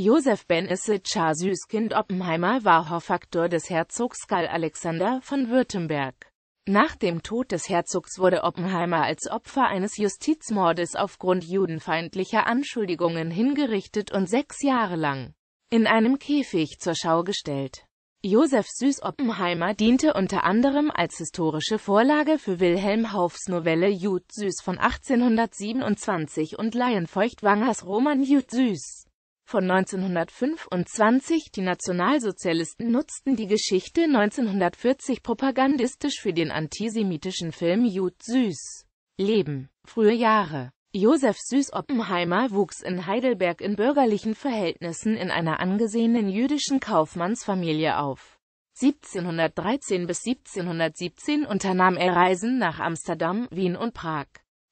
Josef ben Issachar Süßkind Oppenheimer war Hoffaktor des Herzogs Karl Alexander von Württemberg. Nach dem Tod des Herzogs wurde Oppenheimer als Opfer eines Justizmordes aufgrund judenfeindlicher Anschuldigungen hingerichtet und sechs Jahre lang in einem Käfig zur Schau gestellt. Josef Süß Oppenheimer diente unter anderem als historische Vorlage für Wilhelm Haufs Novelle Jud Süß von 1827 und Laienfeuchtwangers Roman Jud Süß von 1925. Die Nationalsozialisten nutzten die Geschichte 1940 propagandistisch für den antisemitischen Film Jud Süß. Leben. Frühe Jahre. Josef Süß Oppenheimer wuchs in Heidelberg in bürgerlichen Verhältnissen in einer angesehenen jüdischen Kaufmannsfamilie auf. 1713 bis 1717 unternahm er Reisen nach Amsterdam, Wien und Prag.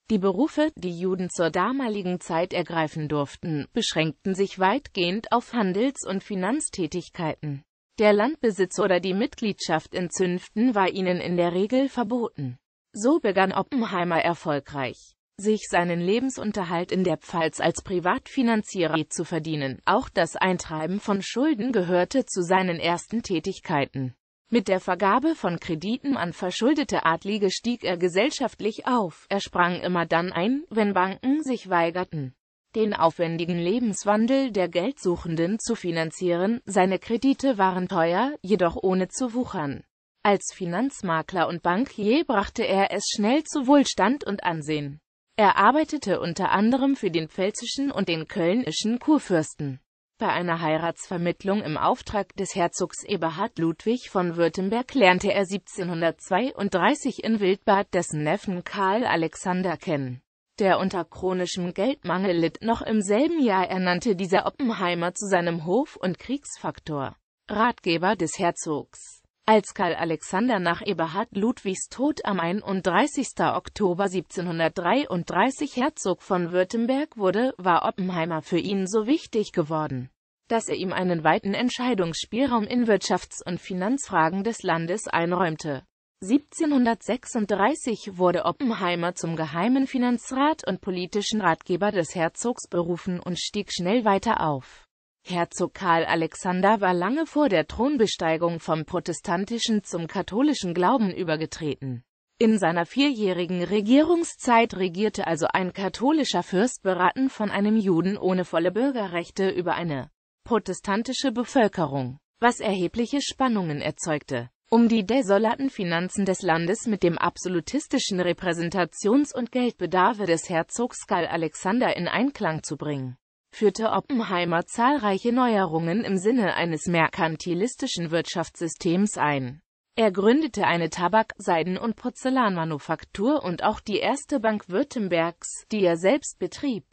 Die Berufe, die Juden zur damaligen Zeit ergreifen durften, beschränkten sich weitgehend auf Handels- und Finanztätigkeiten. Der Landbesitz oder die Mitgliedschaft in Zünften war ihnen in der Regel verboten. So begann Oppenheimer erfolgreich, sich seinen Lebensunterhalt in der Pfalz als Privatfinanzierer zu verdienen. Auch das Eintreiben von Schulden gehörte zu seinen ersten Tätigkeiten. Mit der Vergabe von Krediten an verschuldete Adlige stieg er gesellschaftlich auf, er sprang immer dann ein, wenn Banken sich weigerten, den aufwendigen Lebenswandel der Geldsuchenden zu finanzieren, seine Kredite waren teuer, jedoch ohne zu wuchern. Als Finanzmakler und Bankier brachte er es schnell zu Wohlstand und Ansehen. Er arbeitete unter anderem für den pfälzischen und den kölnischen Kurfürsten. Bei einer Heiratsvermittlung im Auftrag des Herzogs Eberhard Ludwig von Württemberg lernte er 1732 in Wildbad dessen Neffen Karl Alexander kennen. Der unter chronischem Geldmangel litt, noch im selben Jahr ernannte dieser Oppenheimer zu seinem Hof- und Kriegsfaktor, Ratgeber des Herzogs. Als Karl Alexander nach Eberhard Ludwigs Tod am 31. Oktober 1733 Herzog von Württemberg wurde, war Oppenheimer für ihn so wichtig geworden, dass er ihm einen weiten Entscheidungsspielraum in Wirtschafts- und Finanzfragen des Landes einräumte. 1736 wurde Oppenheimer zum geheimen Finanzrat und politischen Ratgeber des Herzogs berufen und stieg schnell weiter auf. Herzog Karl Alexander war lange vor der Thronbesteigung vom protestantischen zum katholischen Glauben übergetreten. In seiner vierjährigen Regierungszeit regierte also ein katholischer Fürst beraten von einem Juden ohne volle Bürgerrechte über eine protestantische Bevölkerung, was erhebliche Spannungen erzeugte. Um die desolaten Finanzen des Landes mit dem absolutistischen Repräsentations- und Geldbedarfe des Herzogs Karl Alexander in Einklang zu bringen, führte Oppenheimer zahlreiche Neuerungen im Sinne eines merkantilistischen Wirtschaftssystems ein. Er gründete eine Tabak-, Seiden- und Porzellanmanufaktur und auch die erste Bank Württembergs, die er selbst betrieb.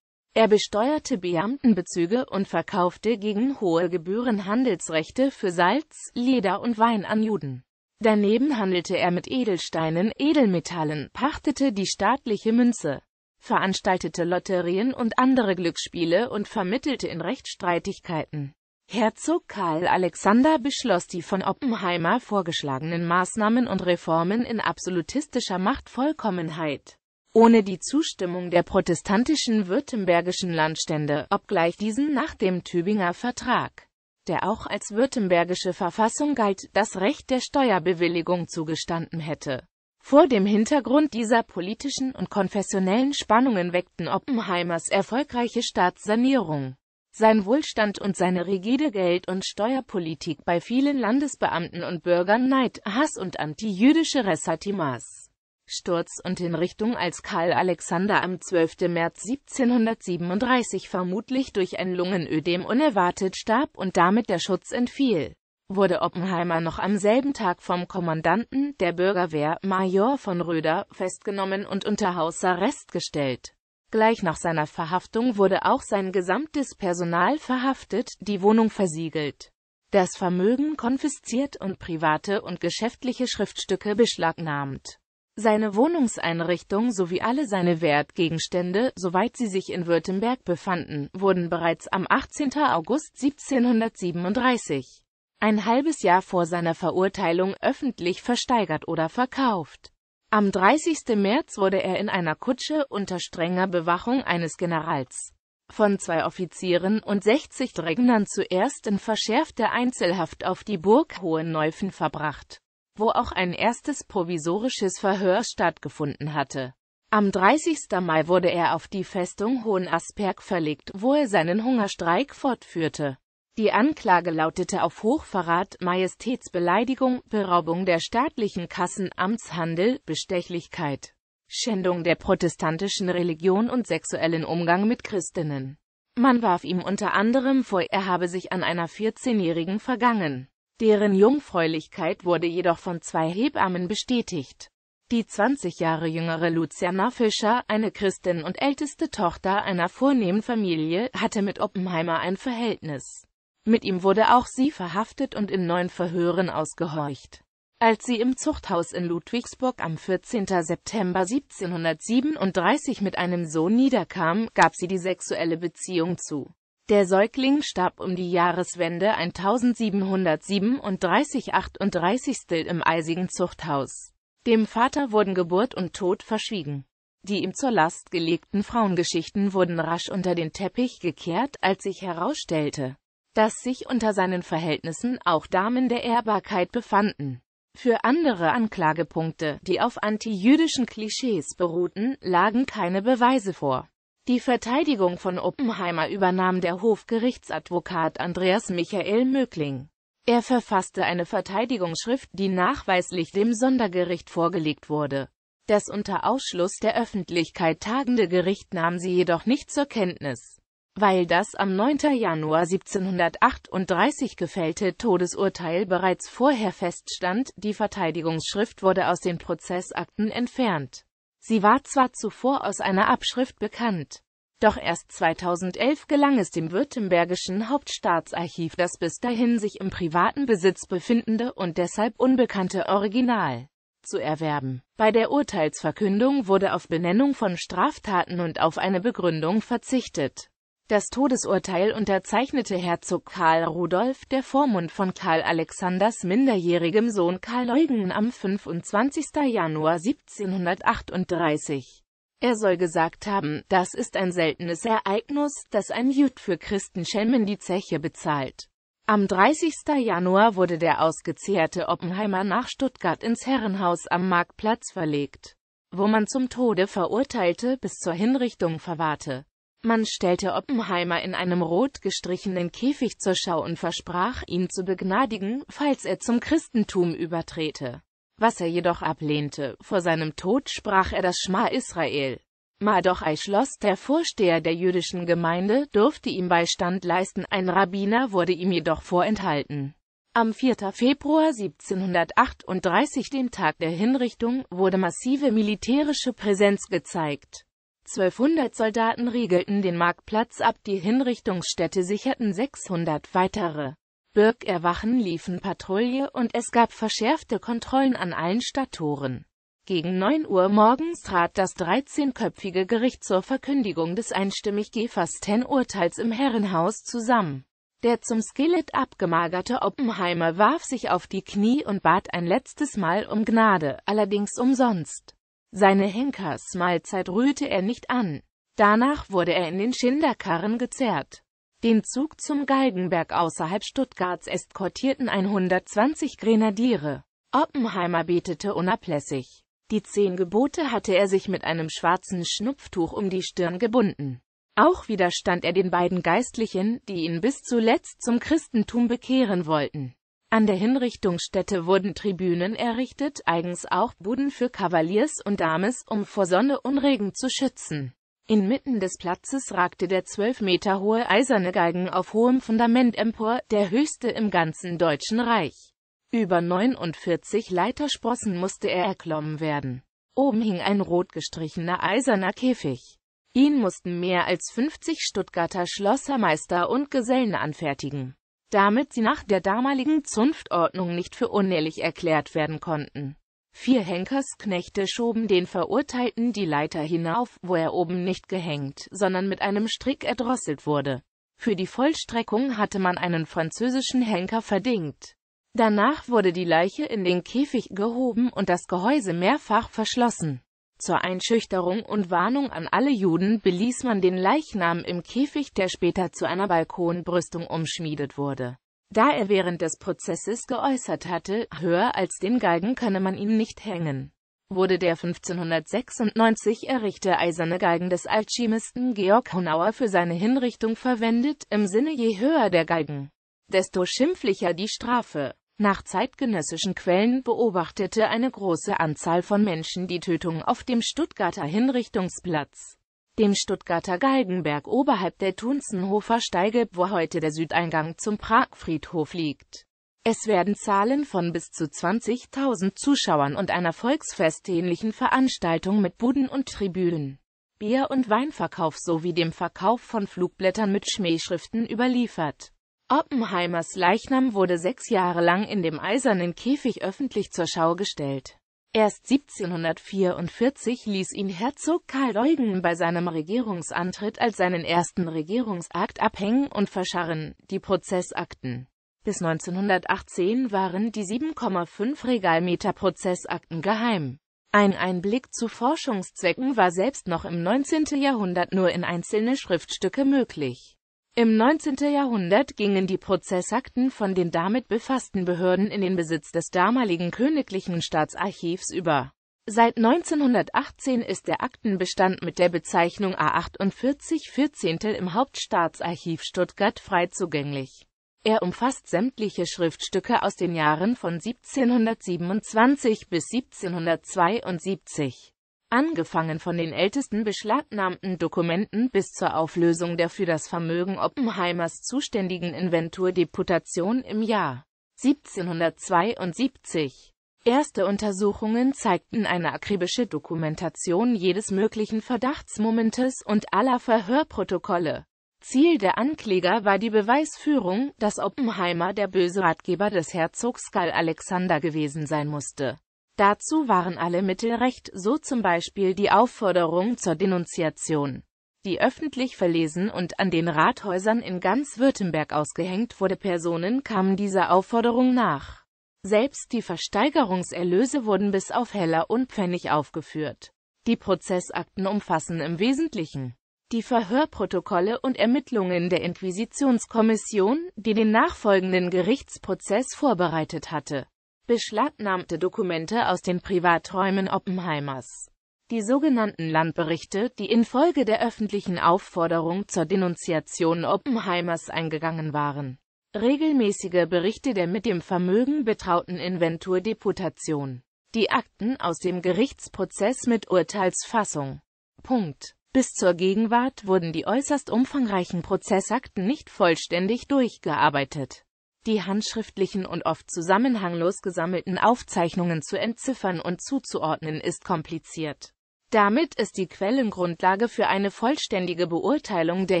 Er besteuerte Beamtenbezüge und verkaufte gegen hohe Gebühren Handelsrechte für Salz, Leder und Wein an Juden. Daneben handelte er mit Edelsteinen, Edelmetallen, pachtete die staatliche Münze, veranstaltete Lotterien und andere Glücksspiele und vermittelte in Rechtsstreitigkeiten. Herzog Karl Alexander beschloss die von Oppenheimer vorgeschlagenen Maßnahmen und Reformen in absolutistischer Machtvollkommenheit, ohne die Zustimmung der protestantischen württembergischen Landstände, obgleich diesen nach dem Tübinger Vertrag, der auch als württembergische Verfassung galt, das Recht der Steuerbewilligung zugestanden hätte. Vor dem Hintergrund dieser politischen und konfessionellen Spannungen weckten Oppenheimers erfolgreiche Staatssanierung sein Wohlstand und seine rigide Geld- und Steuerpolitik bei vielen Landesbeamten und Bürgern Neid, Hass und antijüdische Ressentiments. Sturz und Hinrichtung als Karl Alexander am 12. März 1737 vermutlich durch ein Lungenödem unerwartet starb und damit der Schutz entfiel wurde Oppenheimer noch am selben Tag vom Kommandanten der Bürgerwehr, Major von Röder, festgenommen und unter Hausarrest gestellt. Gleich nach seiner Verhaftung wurde auch sein gesamtes Personal verhaftet, die Wohnung versiegelt, das Vermögen konfisziert und private und geschäftliche Schriftstücke beschlagnahmt. Seine Wohnungseinrichtung sowie alle seine Wertgegenstände, soweit sie sich in Württemberg befanden, wurden bereits am 18. August 1737 ein halbes Jahr vor seiner Verurteilung öffentlich versteigert oder verkauft. Am 30. März wurde er in einer Kutsche unter strenger Bewachung eines Generals von zwei Offizieren und 60 Drägnern zuerst in verschärfter Einzelhaft auf die Burg Hohenneufen verbracht, wo auch ein erstes provisorisches Verhör stattgefunden hatte. Am 30. Mai wurde er auf die Festung Hohenasperg verlegt, wo er seinen Hungerstreik fortführte. Die Anklage lautete auf Hochverrat, Majestätsbeleidigung, Beraubung der staatlichen Kassen, Amtshandel, Bestechlichkeit, Schändung der protestantischen Religion und sexuellen Umgang mit Christinnen. Man warf ihm unter anderem vor, er habe sich an einer 14-Jährigen vergangen. Deren Jungfräulichkeit wurde jedoch von zwei Hebammen bestätigt. Die 20 Jahre jüngere Luciana Fischer, eine Christin und älteste Tochter einer vornehmen Familie, hatte mit Oppenheimer ein Verhältnis. Mit ihm wurde auch sie verhaftet und in neun Verhören ausgehorcht. Als sie im Zuchthaus in Ludwigsburg am 14. September 1737 mit einem Sohn niederkam, gab sie die sexuelle Beziehung zu. Der Säugling starb um die Jahreswende 1737-38 im eisigen Zuchthaus. Dem Vater wurden Geburt und Tod verschwiegen. Die ihm zur Last gelegten Frauengeschichten wurden rasch unter den Teppich gekehrt, als sich herausstellte, dass sich unter seinen Verhältnissen auch Damen der Ehrbarkeit befanden. Für andere Anklagepunkte, die auf antijüdischen Klischees beruhten, lagen keine Beweise vor. Die Verteidigung von Oppenheimer übernahm der Hofgerichtsadvokat Andreas Michael Mögling. Er verfasste eine Verteidigungsschrift, die nachweislich dem Sondergericht vorgelegt wurde. Das unter Ausschluss der Öffentlichkeit tagende Gericht nahm sie jedoch nicht zur Kenntnis. Weil das am 9. Januar 1738 gefällte Todesurteil bereits vorher feststand, die Verteidigungsschrift wurde aus den Prozessakten entfernt. Sie war zwar zuvor aus einer Abschrift bekannt, doch erst 2011 gelang es dem württembergischen Hauptstaatsarchiv, das bis dahin sich im privaten Besitz befindende und deshalb unbekannte Original zu erwerben. Bei der Urteilsverkündung wurde auf Benennung von Straftaten und auf eine Begründung verzichtet. Das Todesurteil unterzeichnete Herzog Karl Rudolf, der Vormund von Karl Alexanders minderjährigem Sohn Karl Eugen am 25. Januar 1738. Er soll gesagt haben, das ist ein seltenes Ereignis, dass ein Jud für Christenschelmen die Zeche bezahlt. Am 30. Januar wurde der ausgezehrte Oppenheimer nach Stuttgart ins Herrenhaus am Marktplatz verlegt, wo man zum Tode Verurteilte bis zur Hinrichtung verwahrte. Man stellte Oppenheimer in einem rot gestrichenen Käfig zur Schau und versprach, ihn zu begnadigen, falls er zum Christentum übertrete. Was er jedoch ablehnte, vor seinem Tod sprach er das Schma Israel. Mardochai Schloss, der Vorsteher der jüdischen Gemeinde, durfte ihm Beistand leisten, ein Rabbiner wurde ihm jedoch vorenthalten. Am 4. Februar 1738, dem Tag der Hinrichtung, wurde massive militärische Präsenz gezeigt. 1200 Soldaten riegelten den Marktplatz ab, die Hinrichtungsstätte sicherten 600 weitere. Birkerwachen liefen Patrouille und es gab verschärfte Kontrollen an allen Stadttoren. Gegen 9 Uhr morgens trat das 13-köpfige Gericht zur Verkündigung des einstimmig gefassten Urteils im Herrenhaus zusammen. Der zum Skelett abgemagerte Oppenheimer warf sich auf die Knie und bat ein letztes Mal um Gnade, allerdings umsonst. Seine Henkersmahlzeit rührte er nicht an. Danach wurde er in den Schinderkarren gezerrt. Den Zug zum Galgenberg außerhalb Stuttgarts eskortierten 120 Grenadiere. Oppenheimer betete unablässig. Die zehn Gebote hatte er sich mit einem schwarzen Schnupftuch um die Stirn gebunden. Auch widerstand er den beiden Geistlichen, die ihn bis zuletzt zum Christentum bekehren wollten. An der Hinrichtungsstätte wurden Tribünen errichtet, eigens auch Buden für Kavaliers und Dames, um vor Sonne und Regen zu schützen. Inmitten des Platzes ragte der zwölf Meter hohe eiserne Galgen auf hohem Fundament empor, der höchste im ganzen Deutschen Reich. Über 49 Leitersprossen musste er erklommen werden. Oben hing ein rot gestrichener eiserner Käfig. Ihn mussten mehr als 50 Stuttgarter Schlossermeister und Gesellen anfertigen damit sie nach der damaligen Zunftordnung nicht für unehrlich erklärt werden konnten. Vier Henkersknechte schoben den Verurteilten die Leiter hinauf, wo er oben nicht gehängt, sondern mit einem Strick erdrosselt wurde. Für die Vollstreckung hatte man einen französischen Henker verdingt. Danach wurde die Leiche in den Käfig gehoben und das Gehäuse mehrfach verschlossen. Zur Einschüchterung und Warnung an alle Juden beließ man den Leichnam im Käfig, der später zu einer Balkonbrüstung umschmiedet wurde. Da er während des Prozesses geäußert hatte, höher als den Galgen könne man ihn nicht hängen, wurde der 1596 errichte eiserne Galgen des Alchemisten Georg Honauer für seine Hinrichtung verwendet, im Sinne je höher der Galgen, desto schimpflicher die Strafe. Nach zeitgenössischen Quellen beobachtete eine große Anzahl von Menschen die Tötung auf dem Stuttgarter Hinrichtungsplatz. Dem Stuttgarter Galgenberg oberhalb der Tunzenhofer Steige, wo heute der Südeingang zum Pragfriedhof liegt. Es werden Zahlen von bis zu 20.000 Zuschauern und einer volksfestähnlichen Veranstaltung mit Buden und Tribünen, Bier- und Weinverkauf sowie dem Verkauf von Flugblättern mit Schmähschriften überliefert. Oppenheimers Leichnam wurde sechs Jahre lang in dem Eisernen Käfig öffentlich zur Schau gestellt. Erst 1744 ließ ihn Herzog Karl Eugen bei seinem Regierungsantritt als seinen ersten Regierungsakt abhängen und verscharren, die Prozessakten. Bis 1918 waren die 7,5 Regalmeter Prozessakten geheim. Ein Einblick zu Forschungszwecken war selbst noch im 19. Jahrhundert nur in einzelne Schriftstücke möglich. Im 19. Jahrhundert gingen die Prozessakten von den damit befassten Behörden in den Besitz des damaligen Königlichen Staatsarchivs über. Seit 1918 ist der Aktenbestand mit der Bezeichnung A48 14 im Hauptstaatsarchiv Stuttgart frei zugänglich. Er umfasst sämtliche Schriftstücke aus den Jahren von 1727 bis 1772. Angefangen von den ältesten beschlagnahmten Dokumenten bis zur Auflösung der für das Vermögen Oppenheimers zuständigen Inventurdeputation im Jahr 1772. Erste Untersuchungen zeigten eine akribische Dokumentation jedes möglichen Verdachtsmomentes und aller Verhörprotokolle. Ziel der Ankläger war die Beweisführung, dass Oppenheimer der böse Ratgeber des Herzogs Karl Alexander gewesen sein musste Dazu waren alle Mittel recht, so zum Beispiel die Aufforderung zur Denunziation, die öffentlich verlesen und an den Rathäusern in ganz Württemberg ausgehängt wurde. Personen kamen dieser Aufforderung nach. Selbst die Versteigerungserlöse wurden bis auf Heller und Pfennig aufgeführt. Die Prozessakten umfassen im Wesentlichen die Verhörprotokolle und Ermittlungen der Inquisitionskommission, die den nachfolgenden Gerichtsprozess vorbereitet hatte beschlagnahmte Dokumente aus den Privaträumen Oppenheimers. Die sogenannten Landberichte, die infolge der öffentlichen Aufforderung zur Denunziation Oppenheimers eingegangen waren. Regelmäßige Berichte der mit dem Vermögen betrauten Inventurdeputation. Die Akten aus dem Gerichtsprozess mit Urteilsfassung. Punkt. Bis zur Gegenwart wurden die äußerst umfangreichen Prozessakten nicht vollständig durchgearbeitet die handschriftlichen und oft zusammenhanglos gesammelten Aufzeichnungen zu entziffern und zuzuordnen ist kompliziert. Damit ist die Quellengrundlage für eine vollständige Beurteilung der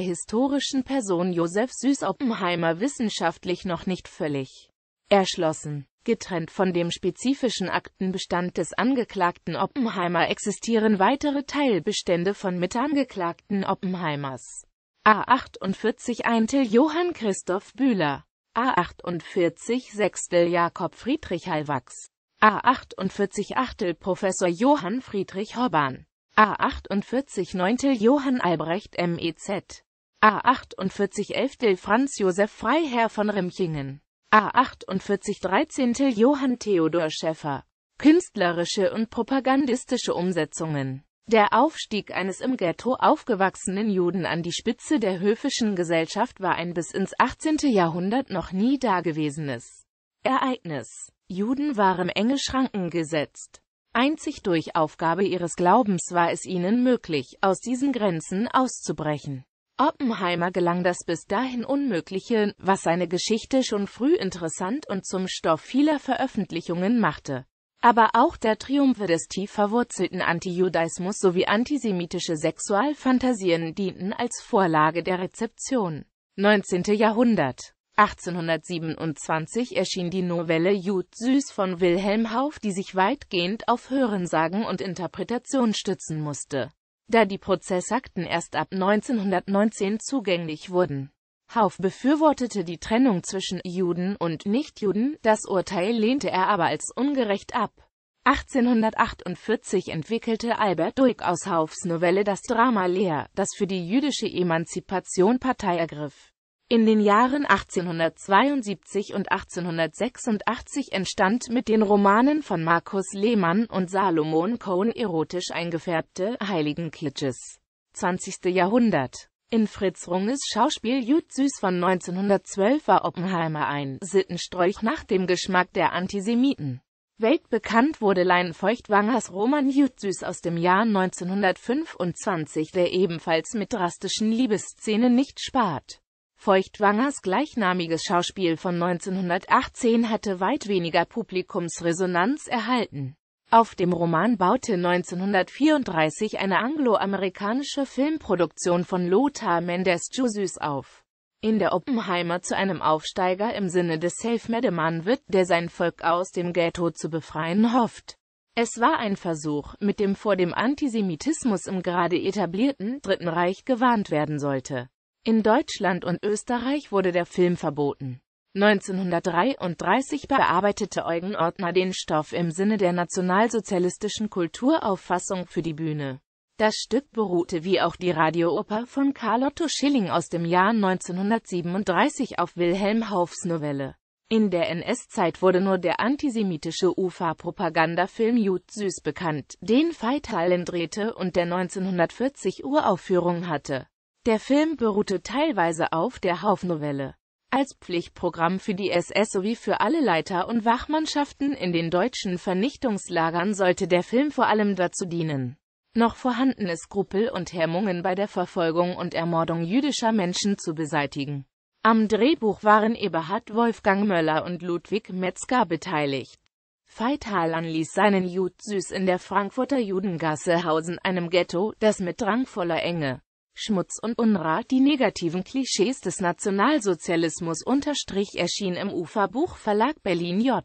historischen Person Josef Süß Oppenheimer wissenschaftlich noch nicht völlig erschlossen. Getrennt von dem spezifischen Aktenbestand des Angeklagten Oppenheimer existieren weitere Teilbestände von Mitangeklagten Oppenheimers. A48 Eintel Johann Christoph Bühler A48 Sechstel Jakob Friedrich Halwachs. A48 Achtel Professor Johann Friedrich Horban. A48 Neuntel Johann Albrecht MEZ, A48 Elftel Franz Josef Freiherr von Rimchingen. A48 Dreizehntel Johann Theodor Schäffer, künstlerische und propagandistische Umsetzungen der Aufstieg eines im Ghetto aufgewachsenen Juden an die Spitze der höfischen Gesellschaft war ein bis ins 18. Jahrhundert noch nie dagewesenes Ereignis. Juden waren enge Schranken gesetzt. Einzig durch Aufgabe ihres Glaubens war es ihnen möglich, aus diesen Grenzen auszubrechen. Oppenheimer gelang das bis dahin Unmögliche, was seine Geschichte schon früh interessant und zum Stoff vieler Veröffentlichungen machte. Aber auch der Triumph des tief verwurzelten Antijudaismus sowie antisemitische Sexualfantasien dienten als Vorlage der Rezeption. 19. Jahrhundert 1827 erschien die Novelle Jud Süß von Wilhelm Hauff, die sich weitgehend auf Hörensagen und Interpretation stützen musste, da die Prozessakten erst ab 1919 zugänglich wurden. Hauf befürwortete die Trennung zwischen Juden und Nichtjuden, das Urteil lehnte er aber als ungerecht ab. 1848 entwickelte Albert Duick aus Haufs Novelle das Drama Lehr, das für die jüdische Emanzipation Partei ergriff. In den Jahren 1872 und 1886 entstand mit den Romanen von Markus Lehmann und Salomon Cohn erotisch eingefärbte Heiligenklitsches 20. Jahrhundert in Fritz Runges Schauspiel Jud Süß von 1912 war Oppenheimer ein Sittenstrolch nach dem Geschmack der Antisemiten. Weltbekannt wurde Leinfeuchtwangers Roman Jud Süß aus dem Jahr 1925, der ebenfalls mit drastischen Liebesszenen nicht spart. Feuchtwangers gleichnamiges Schauspiel von 1918 hatte weit weniger Publikumsresonanz erhalten. Auf dem Roman baute 1934 eine angloamerikanische Filmproduktion von Lothar Mendes Jussüß auf. In der Oppenheimer zu einem Aufsteiger im Sinne des self medeman wird, der sein Volk aus dem Ghetto zu befreien hofft. Es war ein Versuch, mit dem vor dem Antisemitismus im gerade etablierten Dritten Reich gewarnt werden sollte. In Deutschland und Österreich wurde der Film verboten. 1933 bearbeitete Eugen Ortner den Stoff im Sinne der nationalsozialistischen Kulturauffassung für die Bühne. Das Stück beruhte wie auch die Radiooper von Carl Otto Schilling aus dem Jahr 1937 auf Wilhelm Haufs Novelle. In der NS-Zeit wurde nur der antisemitische UFA-Propagandafilm Jud Süß bekannt, den Feitallen drehte und der 1940 Uraufführung hatte. Der Film beruhte teilweise auf der Haufnovelle als Pflichtprogramm für die SS sowie für alle Leiter und Wachmannschaften in den deutschen Vernichtungslagern sollte der Film vor allem dazu dienen, noch vorhandene Skrupel und Hemmungen bei der Verfolgung und Ermordung jüdischer Menschen zu beseitigen. Am Drehbuch waren Eberhard Wolfgang Möller und Ludwig Metzger beteiligt. Feital ließ seinen Jud süß in der Frankfurter Judengasse hausen, einem Ghetto, das mit drangvoller Enge Schmutz und Unrat die negativen Klischees des Nationalsozialismus unterstrich erschien im Uferbuch Verlag Berlin J.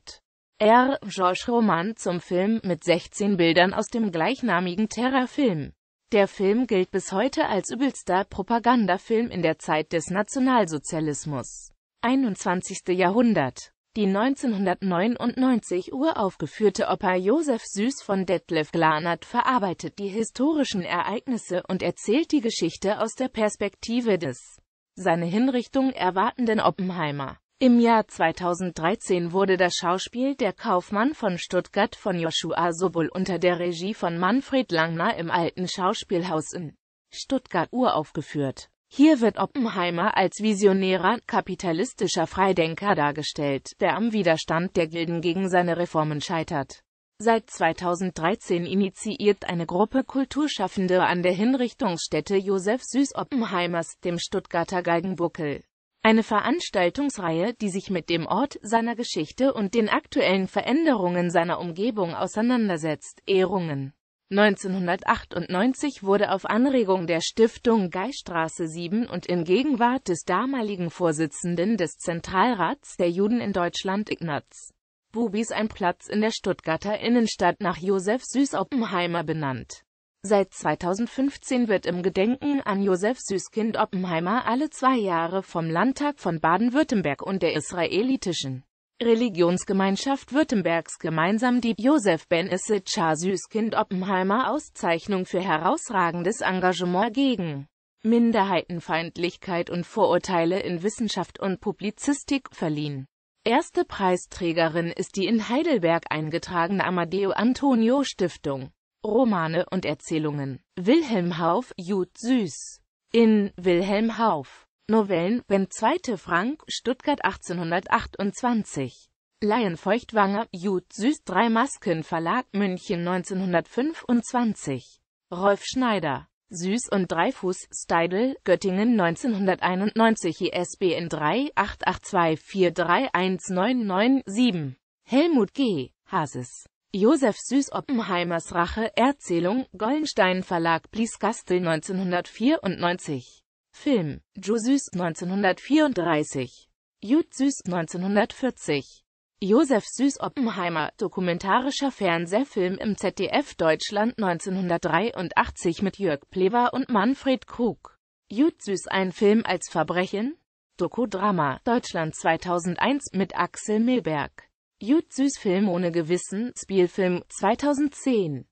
R. Georges Roman zum Film mit 16 Bildern aus dem gleichnamigen Terrorfilm. Der Film gilt bis heute als übelster Propagandafilm in der Zeit des Nationalsozialismus. 21. Jahrhundert die 1999 uraufgeführte Oper Josef Süß von Detlef Glanert verarbeitet die historischen Ereignisse und erzählt die Geschichte aus der Perspektive des seine Hinrichtung erwartenden Oppenheimer. Im Jahr 2013 wurde das Schauspiel Der Kaufmann von Stuttgart von Joshua Sobol unter der Regie von Manfred Langner im Alten Schauspielhaus in Stuttgart uraufgeführt hier wird Oppenheimer als visionärer, kapitalistischer Freidenker dargestellt, der am Widerstand der Gilden gegen seine Reformen scheitert. Seit 2013 initiiert eine Gruppe Kulturschaffende an der Hinrichtungsstätte Josef Süß Oppenheimers, dem Stuttgarter Galgenbuckel, eine Veranstaltungsreihe, die sich mit dem Ort, seiner Geschichte und den aktuellen Veränderungen seiner Umgebung auseinandersetzt, Ehrungen 1998 wurde auf Anregung der Stiftung Geistraße 7 und in Gegenwart des damaligen Vorsitzenden des Zentralrats der Juden in Deutschland Ignaz Bubis ein Platz in der Stuttgarter Innenstadt nach Josef Süß-Oppenheimer benannt. Seit 2015 wird im Gedenken an Josef Süßkind Oppenheimer alle zwei Jahre vom Landtag von Baden-Württemberg und der israelitischen Religionsgemeinschaft Württembergs gemeinsam die Josef Ben Issachar Süßkind Oppenheimer Auszeichnung für herausragendes Engagement gegen Minderheitenfeindlichkeit und Vorurteile in Wissenschaft und Publizistik verliehen. Erste Preisträgerin ist die in Heidelberg eingetragene Amadeo Antonio Stiftung. Romane und Erzählungen. Wilhelm Hauf, Jud Süß. In Wilhelm Hauf. Novellen, Ben Zweite Frank, Stuttgart 1828. Lion Feuchtwanger, Jud Süß, Drei Masken Verlag, München 1925. Rolf Schneider, Süß und Dreifuß, Steidel, Göttingen 1991, ISBN 3-8824-31997. Helmut G. Hases. Josef Süß Oppenheimers Rache, Erzählung, Gollenstein Verlag, Blieskastel 1994. Film Jusus 1934, Jud Süß 1940, Josef Süß Oppenheimer, dokumentarischer Fernsehfilm im ZDF Deutschland 1983 mit Jörg Plewer und Manfred Krug, Jud Süß ein Film als Verbrechen, Dokodrama Deutschland 2001 mit Axel Milberg, Jud Süß Film ohne Gewissen, Spielfilm 2010